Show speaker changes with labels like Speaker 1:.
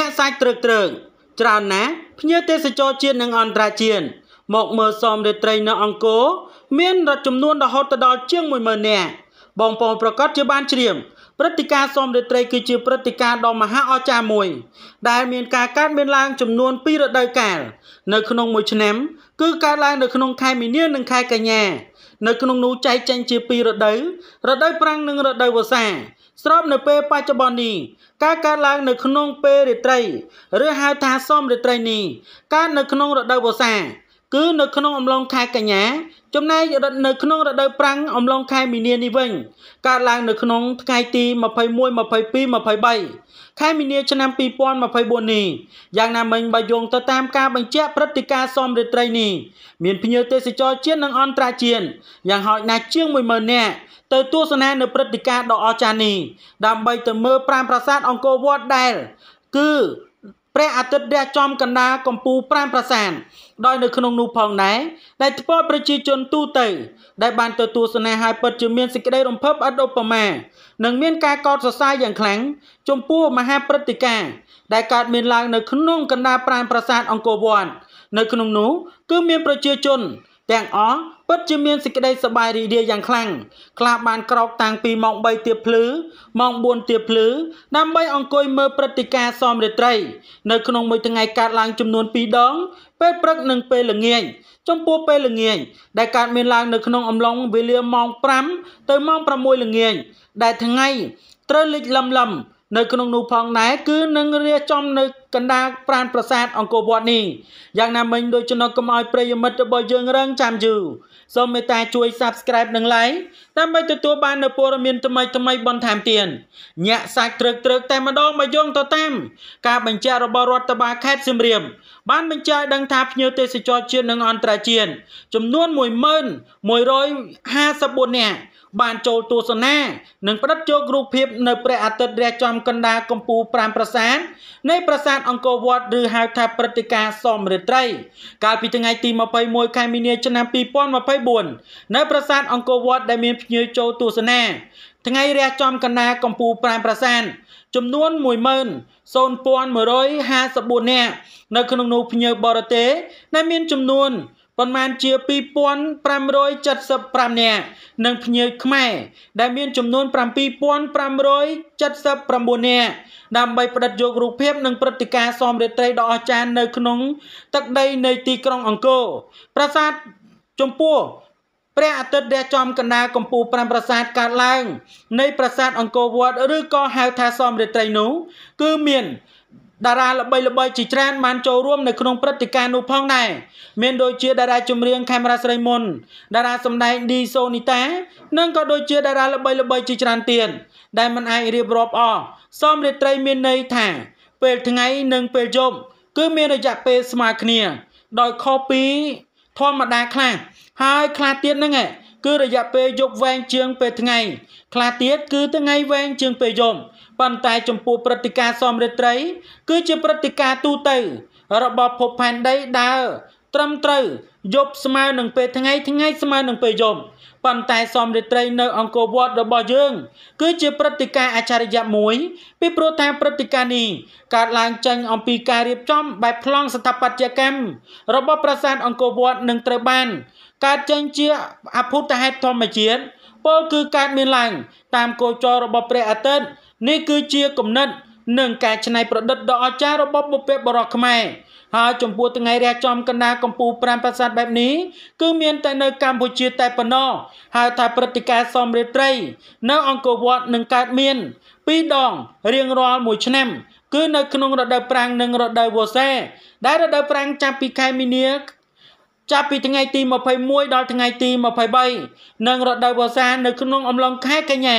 Speaker 1: អ្នកសាច់ត្រឹកត្រឹកច្រើនណាស់ភ្ញៀវទេសចរជាតិនិងអន្តរជាតិមកមើលសមរាត្រីនៅអង្គរមានរត់ចំនួនរហូតដល់ជាង10000នាក់បងប្អូនប្រកាសជាបានជ្រាបព្រឹត្តិការណ៍សមរាត្រីគឺជាព្រឹត្តិការណ៍ដ៏មហាអស្ចារ្យមួយដែលមានការកើតមានឡើងចំនួន2រដូវកាលនៅក្នុងមួយឆ្នាំ គឺកើតឡើងនៅក្នុង ខែមីនានិងខែកញ្ញានៅក្នុងនោះចែកចែងជា2រដូវរដូវប្រាំងនិងរដូវវស្សាស្របនៅពេលបច្ចុប្បន្ននេះការកើតឡើងនៅក្នុងពេលរាត្រី ឬហៅថាសមរាត្រីនេះកើតនៅក្នុងរដូវវស្សាគឺនៅក្នុងអំឡុងខែកញ្ញាចំណែកនៅក្នុងរដូវប្រាំងអំឡុងខែមីនានេះវិញកើតឡើង នៅក្នុងថ្ងៃទី21 22 23ខែមីនាឆ្នាំ2024នេះយ៉ាងណាមិញបើយោងទៅតាមការបញ្ជាក់ព្រឹត្តិការណ៍សមរាត្រីនេះមានភ្ញៀវទេសចរជាតិនិងអន្តរជាតិយ៉ាងហោចណាស់ជាង10000នាក់ទៅទស្សនា នៅព្រឹត្តិការណ៍ដ៏អស្ចារ្យនេះដើម្បីទៅមើលប្រាំប្រាសាទអង្គរវត្តដែលគឺព្រះអាទិត្យរះចំកណ្ដាលកំពូល5ប្រាសាទដោយនៅក្នុងនោះផងដែរដែលធ្វើប្រជាជនទូទៅដែលបានទៅទស្សនាហើយពិតជាមានសេចក្តីរំភើបឥតឧបមានិងមានការកោតសរសើរយ៉ាងខ្លាំងចំពោះមហាព្រឹត្តិការណ៍ដែលកើតមានឡើងនៅក្នុងកណ្ដាលប្រាណប្រាសាទអង្គរវត្តនៅក្នុងនោះគឺមានប្រជាជនទាំងអស់ពិតជាមានសេចក្តីសប្បាយរីករាយយ៉ាងខ្លាំងខ្លះបានក្រោកតាំងពីម៉ោង3ទៀបភ្លឺម៉ោង4ទៀបភ្លឺដើម្បីអង្គុយមើលព្រឹត្តិការណ៍សមរាត្រី នៅក្នុងមួយថ្ងៃកើតឡើងចំនួន2ដង ពេលព្រឹកនិងពេលល្ងាចចំពោះពេលល្ងាចដែលកើតមានឡើងនៅក្នុងអំឡុងវេលាម៉ោង5ទៅម៉ោង6ល្ងាចដែលថ្ងៃ ត្រូវលិចលឹមលឹមនៅក្នុងនោះផងដែរគឺនឹងរៀបចំនៅកណ្ដាលប្រានប្រាសាទអង្គរវត្តនេះយ៉ាងណាមិញដូចចំណុចកុំឲ្យប្រិយមិត្តរបស់យើងរងចាំយូរសូមមេត្តា ជួយ Subscribe និង Like ដើម្បីទទួលបាននូវព័ត៌មានថ្មីថ្មីបន្ថែមទៀតញាក់សាច់ត្រឹកត្រឹកតែម្ដងមកយងទៅតាម ការបញ្ជារបស់រដ្ឋបាលខេត្តសៀមរាបបានបញ្ជាឲ្យដឹងថាភ្ញៀវទេសចរជាតិនិងអន្តរជាតិចំនួន11054នាក់បានចូលទស្សនានិងផ្ដិតយករូបភាព នៅព្រះអាទិត្យរះចំកណ្ដាលកំពូល5ប្រាសាទនៃប្រាសាទអង្គរវត្តឬហៅថាព្រឹត្តិការណ៍សមរាត្រី កាលពីថ្ងៃទី21ខែមីនាឆ្នាំ2024នៅ ប្រាសាទអង្គរវត្តដែលមានភ្ញៀវចូលទស្សនា ថ្ងៃរះចំកណ្ដាលកំពូល5ប្រាសាទចំនួន1000154នាក់នៅក្នុងនោះភ្ញៀវបរទេសដែលមានចំនួនប៉ុន្មានជា2575នាក់និងភ្ញៀវខ្មែរដែលមានចំនួន7579នាក់ដើម្បីផ្ដិតយករូបភាព និងព្រឹត្តិការណ៍សមរាត្រីដ៏អស្ចារ្យនៅក្នុង ទឹកដី នៃទីក្រុងអង្គរប្រាសាទចំពោះព្រះអាទិត្យរះចំកណ្ដាលកំពូល5ប្រាសាទកើតឡើង នៃ ប្រាសាទអង្គរវត្តឬក៏ហៅថាសមរាត្រីនោះ គឺមានតារាល្បីល្បីជាច្រើនបានចូលរួមនៅក្នុងព្រឹត្តិការណ៍នោះផងដែរមានដូចជាតារាចម្រៀងខេមរាស្រីមុនតារាសម្ដែងឌីសូនីតា និងក៏ដូចជា តារាល្បីល្បីជាច្រើនទៀតដែលមិនអាចរៀបរាប់អស់សមរាត្រីមានន័យថា ពេលថ្ងៃនិងពេលយប់គឺមានរយៈពេលស្មើគ្នាដោយខុសពីធម្មតាខ្លះហើយខ្លះទៀតហ្នឹងឯងគឺរយៈពេលយប់វែងជាងពេលថ្ងៃខ្លះទៀតគឺថ្ងៃវែងជាងពេលយប់ប៉ុន្តែចំពោះព្រឹត្តិការណ៍សមរាត្រី គឺជាព្រឹត្តិការណ៍ទូទៅរបស់ភពផែនដីដើរត្រឹមត្រូវយប់ស្មើនឹងពេលថ្ងៃថ្ងៃស្មើនឹងពេលយប់ប៉ុន្តែសមរាត្រីនៅអង្គរវត្តរបស់យើង គឺជាព្រឹត្តិការណ៍អច្ឆរិយៈមួយពីព្រោះថាព្រឹត្តិការណ៍នេះកើតឡើងចេញអំពីការរៀបចំបែបប្លង់ស្ថាបត្យកម្មរបស់ប្រាសាទអង្គរវត្តនឹងត្រូវបានកើតចេញជាអភូតហេតុធម្មជាតិពលគឺកើតមានឡើងតាមគោចររបស់ព្រះអាទិត្យនេះគឺជាគំនិតនិងការច្នៃប្រឌិតដ៏អស្ចារ្យរបស់បុព្វបុរសខ្មែរហើយចំពោះថ្ងៃរះចំកណ្ដាលកំពូល5ប្រាសាទបែបនេះគឺមានតែនៅកម្ពុជាតែប៉ុណ្ណោះហើយថាព្រឹត្តិការណ៍សមរាត្រីនៅអង្គរវត្តនឹងកើតមាន2ដងរៀងរាល់មួយឆ្នាំ គឺនៅក្នុងរដូវប្រាំងនិងរដូវវស្សាដែលរដូវប្រាំងចាប់ពីខែមីនាចាប់ពីថ្ងៃទី21ដល់ថ្ងៃទី23និងរដូវវស្សានៅ ក្នុងអំឡុងខែកញ្ញា